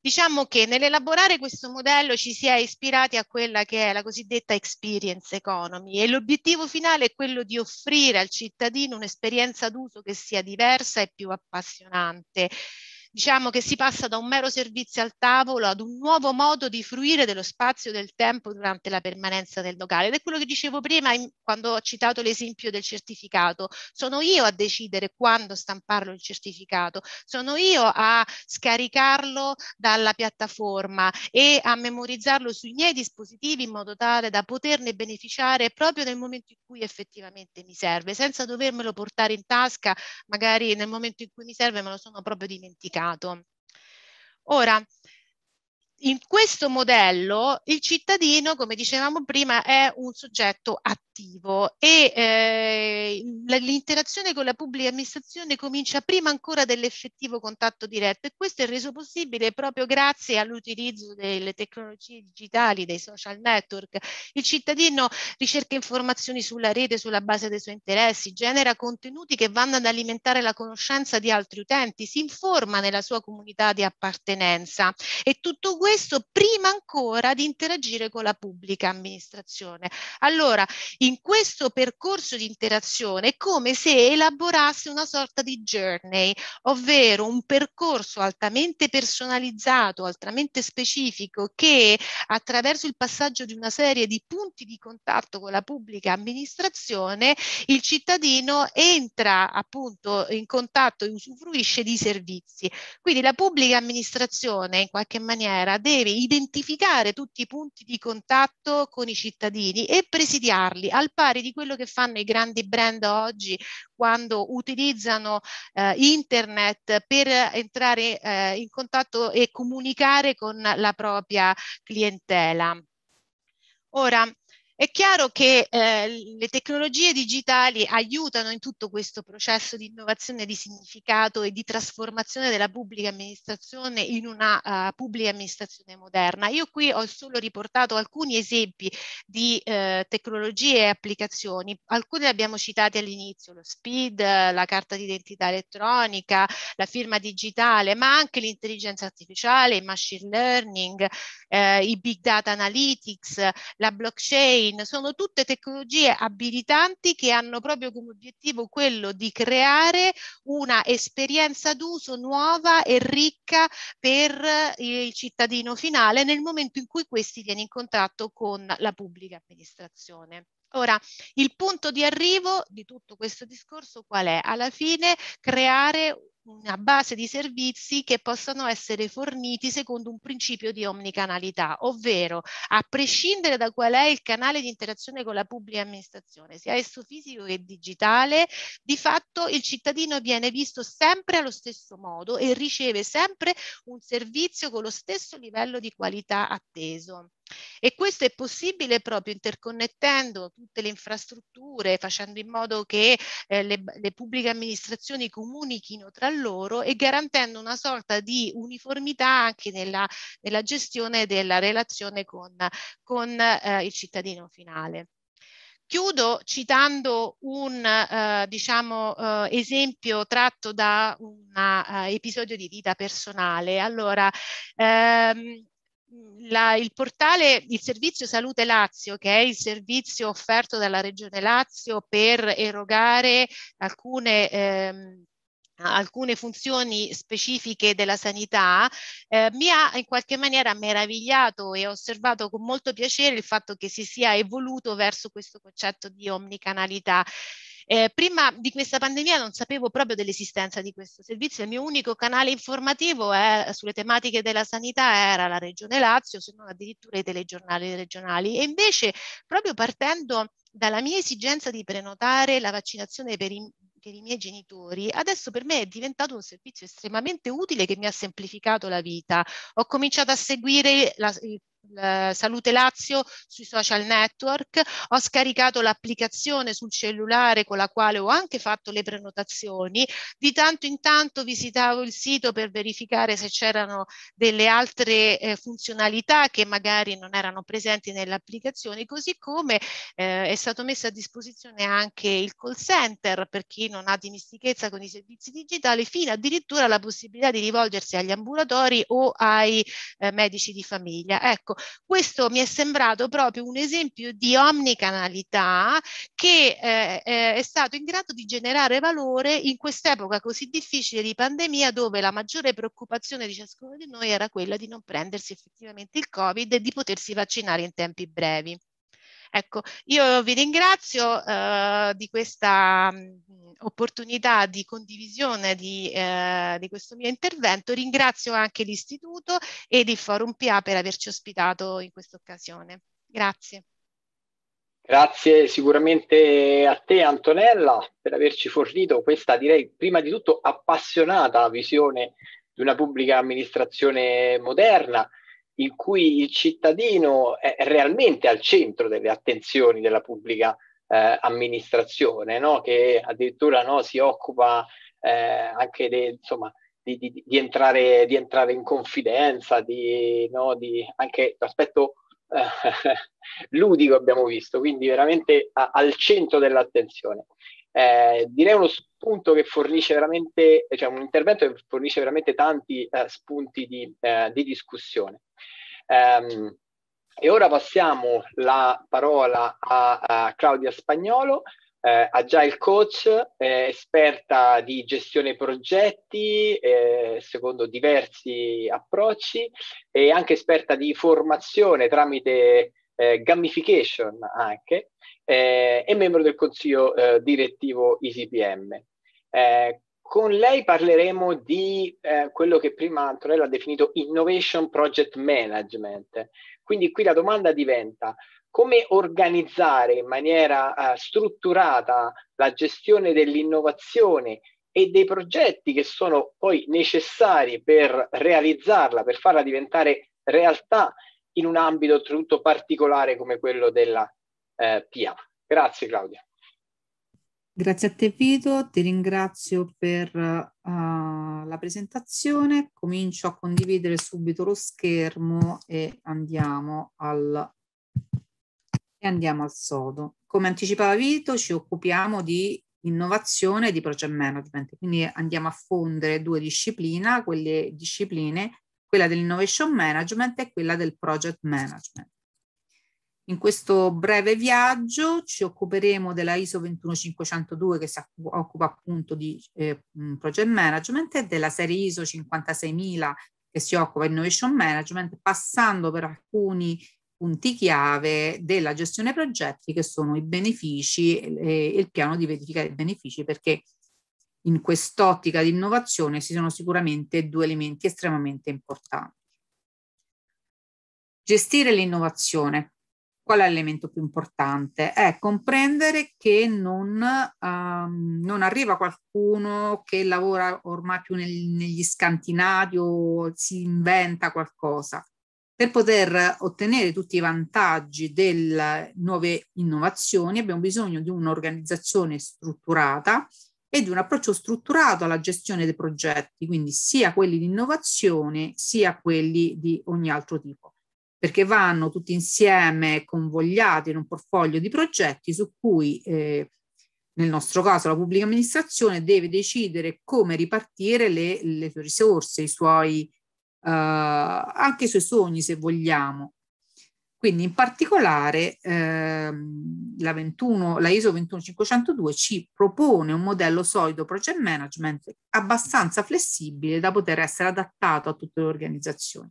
Diciamo che nell'elaborare questo modello ci si è ispirati a quella che è la cosiddetta experience economy e l'obiettivo finale è quello di offrire al cittadino un'esperienza d'uso che sia diversa e più appassionante. Diciamo che si passa da un mero servizio al tavolo ad un nuovo modo di fruire dello spazio e del tempo durante la permanenza del locale. Ed è quello che dicevo prima in, quando ho citato l'esempio del certificato. Sono io a decidere quando stamparlo il certificato, sono io a scaricarlo dalla piattaforma e a memorizzarlo sui miei dispositivi in modo tale da poterne beneficiare proprio nel momento in cui effettivamente mi serve, senza dovermelo portare in tasca, magari nel momento in cui mi serve me lo sono proprio dimenticato impegnato. Ora, in questo modello il cittadino, come dicevamo prima, è un soggetto attivo e eh, l'interazione con la pubblica amministrazione comincia prima ancora dell'effettivo contatto diretto e questo è reso possibile proprio grazie all'utilizzo delle tecnologie digitali, dei social network. Il cittadino ricerca informazioni sulla rete sulla base dei suoi interessi, genera contenuti che vanno ad alimentare la conoscenza di altri utenti, si informa nella sua comunità di appartenenza e tutto questo questo prima ancora di interagire con la pubblica amministrazione. Allora, in questo percorso di interazione è come se elaborasse una sorta di journey, ovvero un percorso altamente personalizzato, altamente specifico, che attraverso il passaggio di una serie di punti di contatto con la pubblica amministrazione, il cittadino entra appunto in contatto e usufruisce di servizi. Quindi la pubblica amministrazione in qualche maniera deve identificare tutti i punti di contatto con i cittadini e presidiarli al pari di quello che fanno i grandi brand oggi quando utilizzano eh, internet per entrare eh, in contatto e comunicare con la propria clientela. Ora, è chiaro che eh, le tecnologie digitali aiutano in tutto questo processo di innovazione di significato e di trasformazione della pubblica amministrazione in una uh, pubblica amministrazione moderna. Io qui ho solo riportato alcuni esempi di eh, tecnologie e applicazioni, alcune le abbiamo citate all'inizio, lo SPID, la carta d'identità elettronica, la firma digitale, ma anche l'intelligenza artificiale, il machine learning, eh, i big data analytics, la blockchain, blockchain sono tutte tecnologie abilitanti che hanno proprio come obiettivo quello di creare una esperienza d'uso nuova e ricca per il cittadino finale nel momento in cui questi viene in contatto con la pubblica amministrazione. Ora, il punto di arrivo di tutto questo discorso qual è? Alla fine creare una base di servizi che possano essere forniti secondo un principio di omnicanalità, ovvero a prescindere da qual è il canale di interazione con la pubblica amministrazione, sia esso fisico che digitale, di fatto il cittadino viene visto sempre allo stesso modo e riceve sempre un servizio con lo stesso livello di qualità atteso. E questo è possibile proprio interconnettendo tutte le infrastrutture, facendo in modo che eh, le, le, pubbliche amministrazioni comunichino tra loro e garantendo una sorta di uniformità anche nella, nella gestione della relazione con, con eh, il cittadino finale. Chiudo citando un eh, diciamo, eh, esempio tratto da un uh, eh, episodio di vita personale. Allora, ehm, la, il portale, il servizio Salute Lazio, che è il servizio offerto dalla Regione Lazio per erogare alcune ehm, alcune funzioni specifiche della sanità, eh, mi ha in qualche maniera meravigliato e osservato con molto piacere il fatto che si sia evoluto verso questo concetto di omnicanalità. Eh, prima di questa pandemia non sapevo proprio dell'esistenza di questo servizio, il mio unico canale informativo è, sulle tematiche della sanità era la Regione Lazio, se non addirittura i telegiornali regionali. E invece, proprio partendo dalla mia esigenza di prenotare la vaccinazione per i, per i miei genitori, adesso per me è diventato un servizio estremamente utile che mi ha semplificato la vita. Ho cominciato a seguire la, il eh, Salute Lazio sui social network, ho scaricato l'applicazione sul cellulare con la quale ho anche fatto le prenotazioni, di tanto in tanto visitavo il sito per verificare se c'erano delle altre eh, funzionalità che magari non erano presenti nell'applicazione, così come eh, è stato messo a disposizione anche il call center per chi non ha dimistichezza con i servizi digitali, fino addirittura alla possibilità di rivolgersi agli ambulatori o ai eh, medici di famiglia. Ecco, Ecco, questo mi è sembrato proprio un esempio di omnicanalità che eh, eh, è stato in grado di generare valore in quest'epoca così difficile di pandemia dove la maggiore preoccupazione di ciascuno di noi era quella di non prendersi effettivamente il Covid e di potersi vaccinare in tempi brevi. Ecco, io vi ringrazio eh, di questa mm, opportunità di condivisione di, eh, di questo mio intervento, ringrazio anche l'Istituto ed il Forum PA per averci ospitato in questa occasione. Grazie. Grazie sicuramente a te Antonella per averci fornito questa direi prima di tutto appassionata visione di una pubblica amministrazione moderna in cui il cittadino è realmente al centro delle attenzioni della pubblica eh, amministrazione, no? che addirittura no, si occupa eh, anche de, insomma, di, di, di, entrare, di, entrare, in confidenza, di, no, anche l'aspetto eh, ludico abbiamo visto, quindi veramente a, al centro dell'attenzione. Eh, direi uno spunto che fornisce veramente, cioè un intervento che fornisce veramente tanti eh, spunti di, eh, di discussione. Um, e ora passiamo la parola a, a Claudia Spagnolo, eh, agile coach, eh, esperta di gestione progetti eh, secondo diversi approcci e anche esperta di formazione tramite eh, gamification anche eh, e membro del consiglio eh, direttivo ICPM. Eh, con lei parleremo di eh, quello che prima Antonella ha definito Innovation Project Management. Quindi qui la domanda diventa come organizzare in maniera eh, strutturata la gestione dell'innovazione e dei progetti che sono poi necessari per realizzarla, per farla diventare realtà in un ambito oltretutto particolare come quello della eh, Pia. Grazie Claudia. Grazie a te Vito, ti ringrazio per uh, la presentazione. Comincio a condividere subito lo schermo e andiamo al, e andiamo al sodo. Come anticipava Vito, ci occupiamo di innovazione e di project management, quindi andiamo a fondere due discipline, quelle discipline, quella dell'innovation management e quella del project management. In questo breve viaggio ci occuperemo della ISO 21502 che si occupa appunto di eh, project management e della serie ISO 56000 che si occupa di innovation management, passando per alcuni punti chiave della gestione progetti che sono i benefici e il piano di verifica dei benefici perché in quest'ottica di innovazione ci sono sicuramente due elementi estremamente importanti. Gestire l'innovazione. Qual è l'elemento più importante? È comprendere che non, um, non arriva qualcuno che lavora ormai più nel, negli scantinati o si inventa qualcosa. Per poter ottenere tutti i vantaggi delle nuove innovazioni abbiamo bisogno di un'organizzazione strutturata e di un approccio strutturato alla gestione dei progetti, quindi sia quelli di innovazione sia quelli di ogni altro tipo perché vanno tutti insieme convogliati in un portfolio di progetti su cui eh, nel nostro caso la pubblica amministrazione deve decidere come ripartire le, le sue risorse, i suoi, eh, anche i suoi sogni se vogliamo. Quindi in particolare eh, la, 21, la ISO 21502 ci propone un modello solido project management abbastanza flessibile da poter essere adattato a tutte le organizzazioni.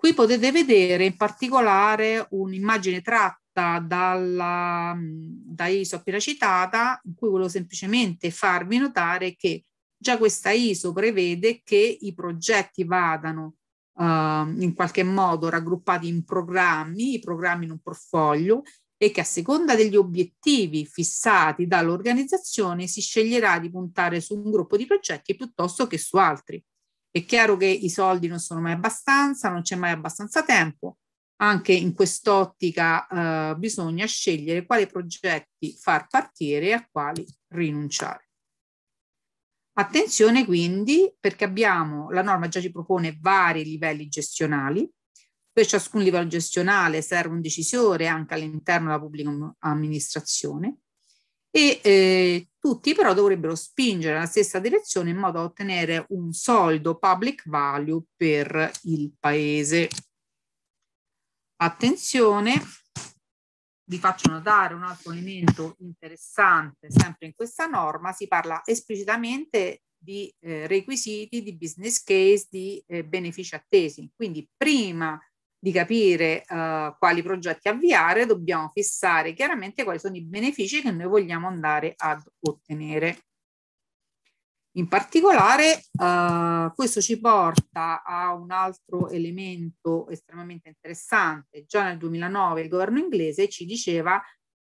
Qui potete vedere in particolare un'immagine tratta dalla, mm, da ISO appena citata, in cui volevo semplicemente farvi notare che già questa ISO prevede che i progetti vadano Uh, in qualche modo raggruppati in programmi, i programmi in un portfolio e che a seconda degli obiettivi fissati dall'organizzazione si sceglierà di puntare su un gruppo di progetti piuttosto che su altri. È chiaro che i soldi non sono mai abbastanza, non c'è mai abbastanza tempo. Anche in quest'ottica eh, bisogna scegliere quali progetti far partire e a quali rinunciare. Attenzione quindi perché abbiamo, la norma già ci propone vari livelli gestionali, per ciascun livello gestionale serve un decisore anche all'interno della pubblica amministrazione e eh, tutti però dovrebbero spingere nella stessa direzione in modo da ottenere un solido public value per il paese. Attenzione, vi faccio notare un altro elemento interessante, sempre in questa norma si parla esplicitamente di eh, requisiti, di business case, di eh, benefici attesi. Quindi prima di capire uh, quali progetti avviare, dobbiamo fissare chiaramente quali sono i benefici che noi vogliamo andare ad ottenere. In particolare, uh, questo ci porta a un altro elemento estremamente interessante. Già nel 2009 il governo inglese ci diceva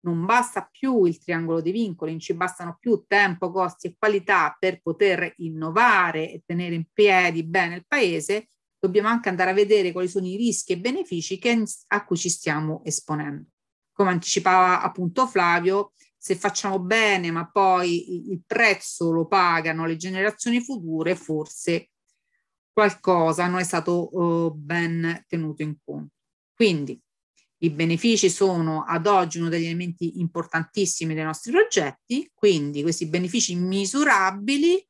non basta più il triangolo dei vincoli, non ci bastano più tempo, costi e qualità per poter innovare e tenere in piedi bene il paese, dobbiamo anche andare a vedere quali sono i rischi e benefici che, a cui ci stiamo esponendo. Come anticipava appunto Flavio, se facciamo bene ma poi il prezzo lo pagano le generazioni future, forse qualcosa non è stato eh, ben tenuto in conto. Quindi i benefici sono ad oggi uno degli elementi importantissimi dei nostri progetti, quindi questi benefici misurabili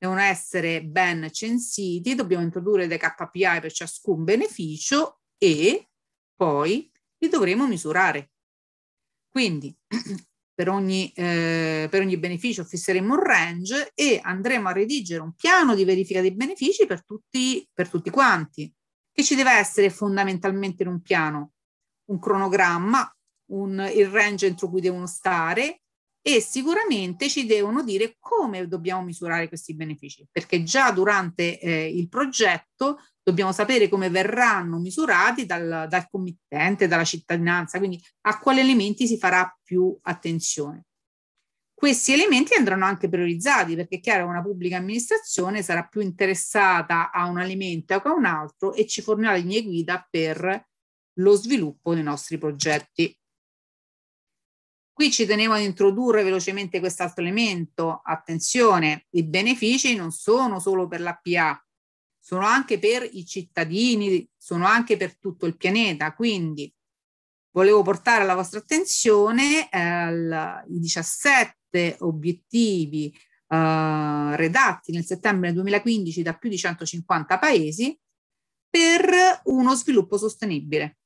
devono essere ben censiti, dobbiamo introdurre dei KPI per ciascun beneficio e poi li dovremo misurare. Quindi per ogni, eh, per ogni beneficio fisseremo un range e andremo a redigere un piano di verifica dei benefici per tutti, per tutti quanti. Che ci deve essere fondamentalmente in un piano? Un cronogramma, un, il range entro cui devono stare, e sicuramente ci devono dire come dobbiamo misurare questi benefici, perché già durante eh, il progetto dobbiamo sapere come verranno misurati dal, dal committente, dalla cittadinanza, quindi a quali elementi si farà più attenzione. Questi elementi andranno anche priorizzati perché è chiaro che una pubblica amministrazione sarà più interessata a un alimento che a un altro e ci fornirà linee guida per lo sviluppo dei nostri progetti. Qui ci tenevo ad introdurre velocemente quest'altro elemento. Attenzione, i benefici non sono solo per la PA, sono anche per i cittadini, sono anche per tutto il pianeta. Quindi volevo portare alla vostra attenzione eh, i 17 obiettivi eh, redatti nel settembre 2015 da più di 150 paesi per uno sviluppo sostenibile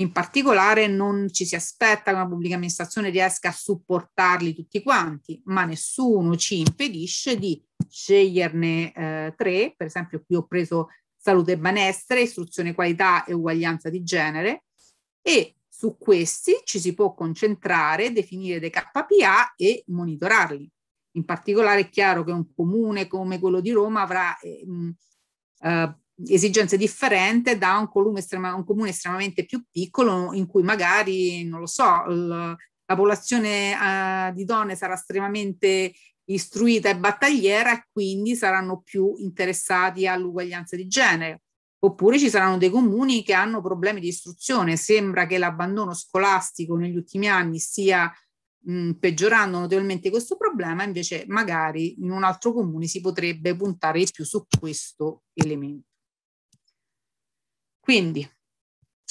in particolare non ci si aspetta che una pubblica amministrazione riesca a supportarli tutti quanti, ma nessuno ci impedisce di sceglierne eh, tre, per esempio qui ho preso salute e benessere, istruzione qualità e uguaglianza di genere e su questi ci si può concentrare, definire dei KPA e monitorarli. In particolare è chiaro che un comune come quello di Roma avrà eh, mh, eh, esigenze differenti da un, estrema, un, comune estremamente più piccolo in cui magari, non lo so, la, la popolazione eh, di donne sarà estremamente istruita e battagliera e quindi saranno più interessati all'uguaglianza di genere. Oppure ci saranno dei comuni che hanno problemi di istruzione. Sembra che l'abbandono scolastico negli ultimi anni stia mh, mm, peggiorando notevolmente questo problema, invece magari in un altro comune si potrebbe puntare di più su questo elemento. Quindi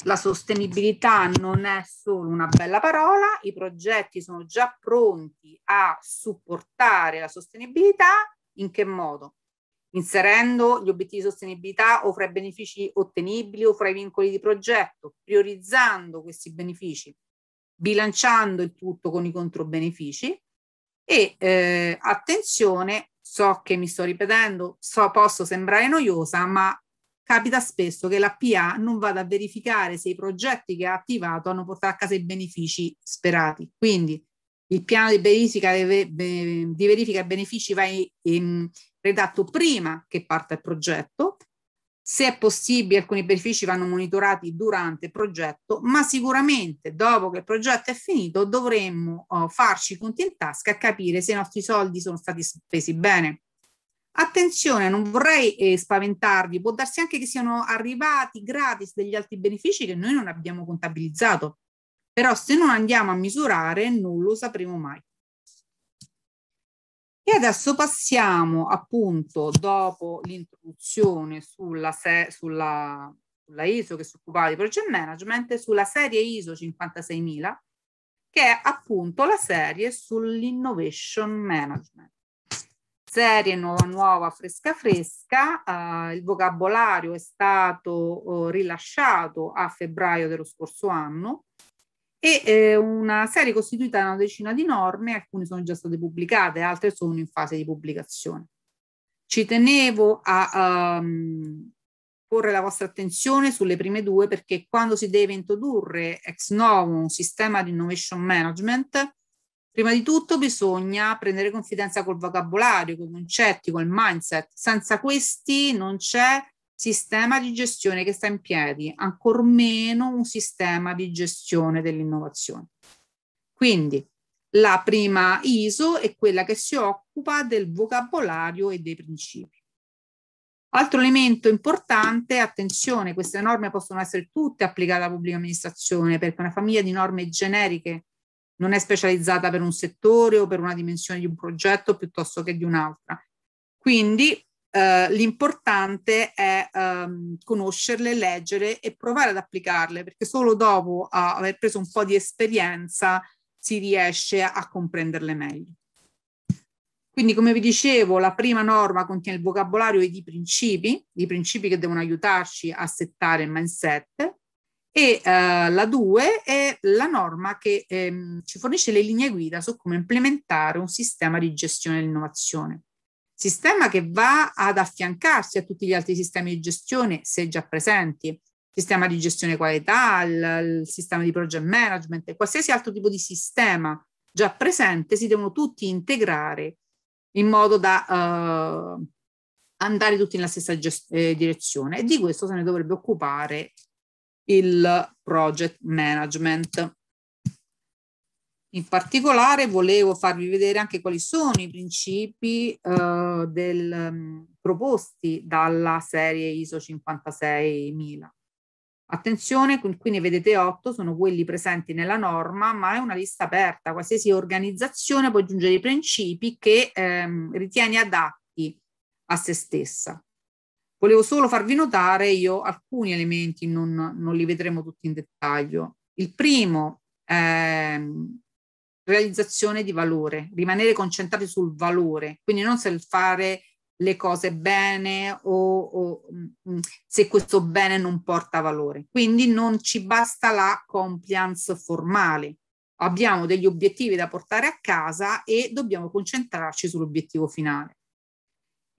la sostenibilità non è solo una bella parola, i progetti sono già pronti a supportare la sostenibilità, in che modo? Inserendo gli obiettivi di sostenibilità o fra i benefici ottenibili o fra i vincoli di progetto, priorizzando questi benefici, bilanciando il tutto con i controbenefici e eh, attenzione, so che mi sto ripetendo, so posso sembrare noiosa, ma capita spesso che la PA non vada a verificare se i progetti che ha attivato hanno portato a casa i benefici sperati. Quindi il piano di verifica, di verifica benefici va in, redatto prima che parta il progetto. Se è possibile, alcuni benefici vanno monitorati durante il progetto, ma sicuramente dopo che il progetto è finito dovremmo oh, farci conti in tasca e capire se i nostri soldi sono stati spesi bene. Attenzione, non vorrei eh, spaventarvi, può darsi anche che siano arrivati gratis degli altri benefici che noi non abbiamo contabilizzato, però se non andiamo a misurare non lo sapremo mai. E adesso passiamo appunto dopo l'introduzione sulla, se- sulla, sulla ISO che si occupava di project management, sulla serie ISO 56000, che è appunto la serie sull'innovation management serie nuova nuova fresca fresca, eh, il vocabolario è stato eh, rilasciato a febbraio dello scorso anno e eh, una serie costituita da una decina di norme, alcune sono già state pubblicate, altre sono in fase di pubblicazione. Ci tenevo a um, porre la vostra attenzione sulle prime due perché quando si deve introdurre ex novo un sistema di innovation management, Prima di tutto bisogna prendere confidenza col vocabolario, con i concetti, col mindset. Senza questi non c'è sistema di gestione che sta in piedi, ancor meno un sistema di gestione dell'innovazione. Quindi la prima ISO è quella che si occupa del vocabolario e dei principi. Altro elemento importante, attenzione, queste norme possono essere tutte applicate alla pubblica amministrazione perché una famiglia di norme generiche non è specializzata per un settore o per una dimensione di un progetto piuttosto che di un'altra. Quindi eh, l'importante è ehm, conoscerle, leggere e provare ad applicarle, perché solo dopo a, aver preso un po' di esperienza si riesce a comprenderle meglio. Quindi, come vi dicevo, la prima norma contiene il vocabolario e i principi, i principi che devono aiutarci a settare il mindset e uh, la 2 è la norma che ehm, ci fornisce le linee guida su come implementare un sistema di gestione dell'innovazione. Sistema che va ad affiancarsi a tutti gli altri sistemi di gestione se già presenti, sistema di gestione qualità, il, il sistema di project management, qualsiasi altro tipo di sistema già presente si devono tutti integrare in modo da uh, andare tutti nella stessa gest- eh, direzione e di questo se ne dovrebbe occupare il project management. In particolare volevo farvi vedere anche quali sono i principi eh, del, mm, proposti dalla serie ISO 56000. Attenzione, qui ne vedete otto, sono quelli presenti nella norma, ma è una lista aperta. Qualsiasi organizzazione può aggiungere i principi che ehm, ritiene adatti a se stessa. Volevo solo farvi notare io alcuni elementi, non, non li vedremo tutti in dettaglio. Il primo, ehm, realizzazione di valore, rimanere concentrati sul valore, quindi non se fare le cose bene o, o mm, se questo bene non porta valore. Quindi non ci basta la compliance formale. Abbiamo degli obiettivi da portare a casa e dobbiamo concentrarci sull'obiettivo finale.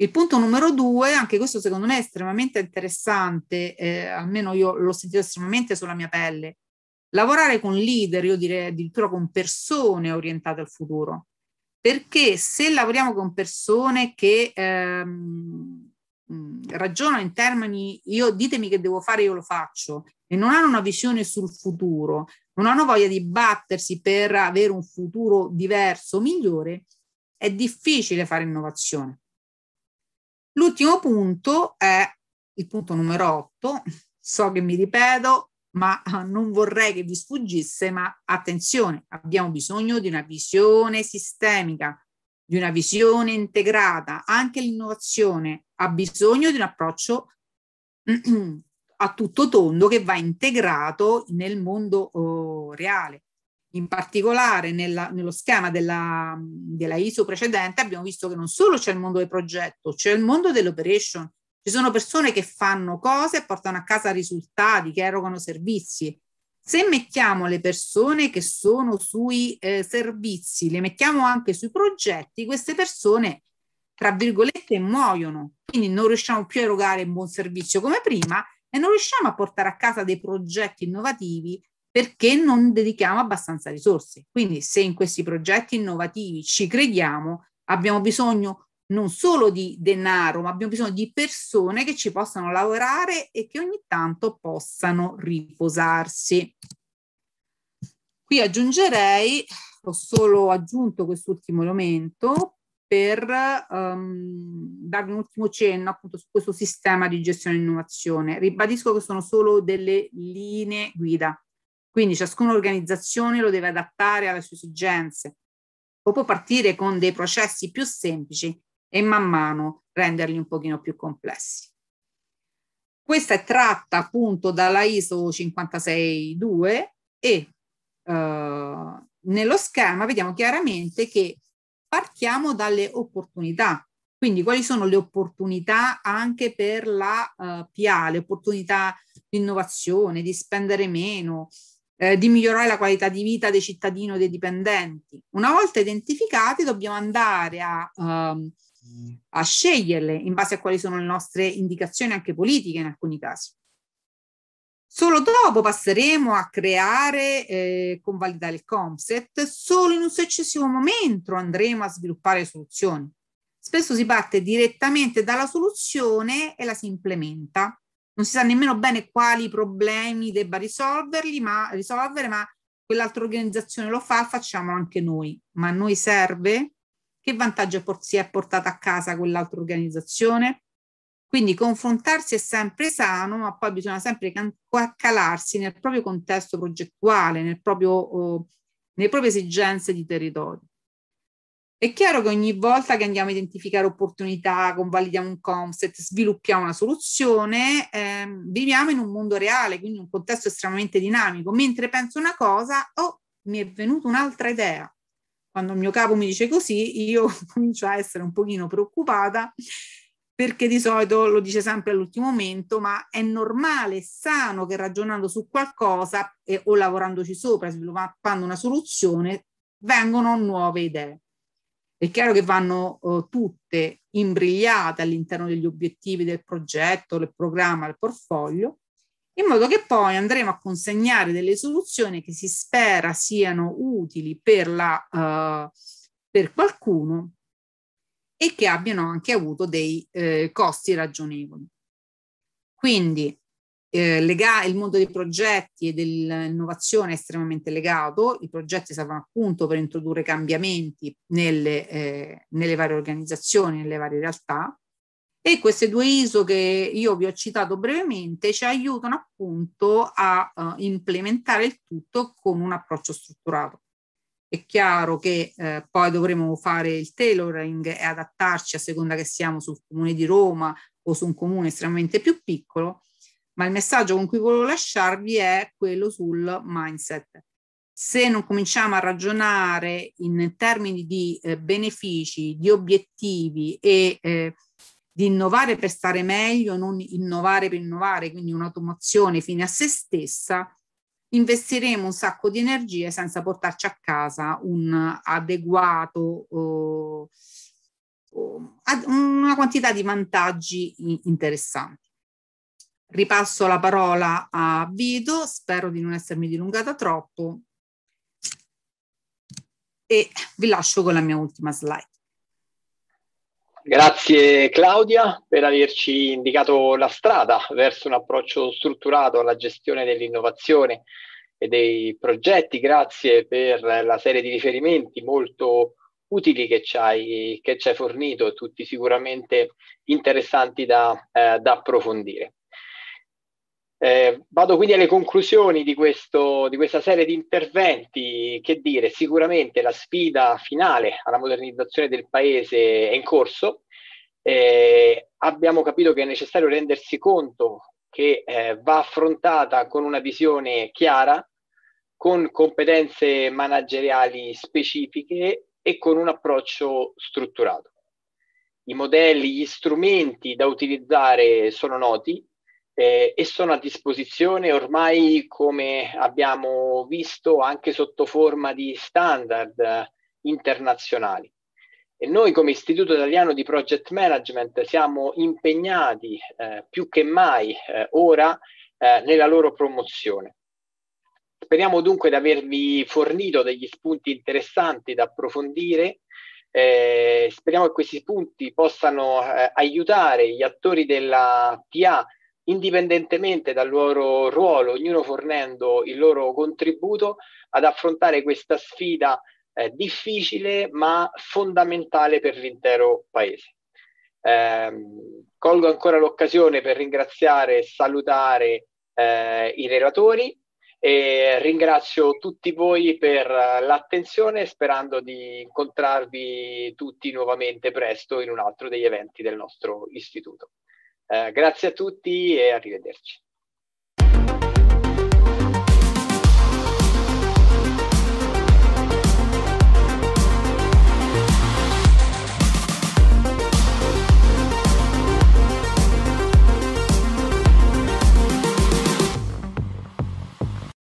Il punto numero due, anche questo secondo me è estremamente interessante, eh, almeno io l'ho sentito estremamente sulla mia pelle, lavorare con leader, io direi addirittura con persone orientate al futuro, perché se lavoriamo con persone che ehm, ragionano in termini, io ditemi che devo fare, io lo faccio, e non hanno una visione sul futuro, non hanno voglia di battersi per avere un futuro diverso, migliore, è difficile fare innovazione. L'ultimo punto è il punto numero 8. So che mi ripeto, ma non vorrei che vi sfuggisse, ma attenzione, abbiamo bisogno di una visione sistemica, di una visione integrata. Anche l'innovazione ha bisogno di un approccio a tutto tondo che va integrato nel mondo oh, reale. In particolare nella, nello schema della, della ISO precedente abbiamo visto che non solo c'è il mondo del progetto, c'è il mondo dell'operation. Ci sono persone che fanno cose e portano a casa risultati, che erogano servizi. Se mettiamo le persone che sono sui eh, servizi, le mettiamo anche sui progetti, queste persone, tra virgolette, muoiono. Quindi non riusciamo più a erogare un buon servizio come prima e non riusciamo a portare a casa dei progetti innovativi perché non dedichiamo abbastanza risorse. Quindi se in questi progetti innovativi ci crediamo, abbiamo bisogno non solo di denaro, ma abbiamo bisogno di persone che ci possano lavorare e che ogni tanto possano riposarsi. Qui aggiungerei, ho solo aggiunto quest'ultimo elemento per um, darvi un ultimo cenno appunto su questo sistema di gestione e innovazione. Ribadisco che sono solo delle linee guida, quindi ciascuna organizzazione lo deve adattare alle sue esigenze o può partire con dei processi più semplici e man mano renderli un pochino più complessi. Questa è tratta appunto dalla ISO 562 e eh, nello schema vediamo chiaramente che partiamo dalle opportunità. Quindi quali sono le opportunità anche per la uh, eh, PA, le opportunità di innovazione, di spendere meno, eh, di migliorare la qualità di vita dei cittadini o dei dipendenti. Una volta identificati dobbiamo andare a, um, a sceglierle in base a quali sono le nostre indicazioni anche politiche in alcuni casi. Solo dopo passeremo a creare, eh, convalidare il concept, solo in un successivo momento andremo a sviluppare soluzioni. Spesso si parte direttamente dalla soluzione e la si implementa non si sa nemmeno bene quali problemi debba risolverli, ma, risolvere, ma quell'altra organizzazione lo fa, facciamo anche noi. Ma a noi serve? Che vantaggio si è portata a casa quell'altra organizzazione? Quindi confrontarsi è sempre sano, ma poi bisogna sempre calarsi nel proprio contesto progettuale, proprio, oh, nelle proprie esigenze di territorio. È chiaro che ogni volta che andiamo a identificare opportunità, convalidiamo un concept, sviluppiamo una soluzione, ehm, viviamo in un mondo reale, quindi un contesto estremamente dinamico. Mentre penso una cosa, oh, mi è venuta un'altra idea. Quando il mio capo mi dice così, io comincio a essere un pochino preoccupata perché di solito lo dice sempre all'ultimo momento, ma è normale, è sano che ragionando su qualcosa eh, o lavorandoci sopra, sviluppando una soluzione, vengono nuove idee. È chiaro che vanno eh, tutte imbrigliate all'interno degli obiettivi del progetto, del programma, del portfolio, in modo che poi andremo a consegnare delle soluzioni che si spera siano utili per, la, eh, per qualcuno e che abbiano anche avuto dei eh, costi ragionevoli. Quindi eh, lega- il mondo dei progetti e dell'innovazione è estremamente legato, i progetti servono appunto per introdurre cambiamenti nelle, eh, nelle varie organizzazioni, nelle varie realtà e queste due ISO che io vi ho citato brevemente ci aiutano appunto a uh, implementare il tutto con un approccio strutturato. È chiaro che eh, poi dovremo fare il tailoring e adattarci a seconda che siamo sul comune di Roma o su un comune estremamente più piccolo, ma il messaggio con cui volevo lasciarvi è quello sul mindset. Se non cominciamo a ragionare in termini di eh, benefici, di obiettivi e eh, di innovare per stare meglio, non innovare per innovare, quindi un'automazione fine a se stessa, investiremo un sacco di energie senza portarci a casa un adeguato, eh, una quantità di vantaggi interessanti ripasso la parola a Vito, spero di non essermi dilungata troppo e vi lascio con la mia ultima slide. Grazie Claudia per averci indicato la strada verso un approccio strutturato alla gestione dell'innovazione e dei progetti. Grazie per la serie di riferimenti molto utili che ci hai, che ci hai fornito, tutti sicuramente interessanti da, eh, da approfondire. Eh, vado quindi alle conclusioni di, questo, di, questa serie di interventi. Che dire, sicuramente la sfida finale alla modernizzazione del paese è in corso. Eh, abbiamo capito che è necessario rendersi conto che eh, va affrontata con una visione chiara, con competenze manageriali specifiche e con un approccio strutturato. I modelli, gli strumenti da utilizzare sono noti, eh, e sono a disposizione ormai, come abbiamo visto, anche sotto forma di standard eh, internazionali. E noi come Istituto Italiano di Project Management siamo impegnati eh, più che mai eh, ora eh, nella loro promozione. Speriamo dunque di avervi fornito degli spunti interessanti da approfondire eh, speriamo che questi spunti possano eh, aiutare gli attori della PA indipendentemente dal loro ruolo, ognuno fornendo il loro contributo ad affrontare questa sfida eh, difficile ma fondamentale per l'intero paese. Eh, colgo ancora l'occasione per ringraziare e salutare eh, i relatori e ringrazio tutti voi per l'attenzione sperando di incontrarvi tutti nuovamente presto in un altro degli eventi del nostro istituto. Eh, grazie a tutti e arrivederci.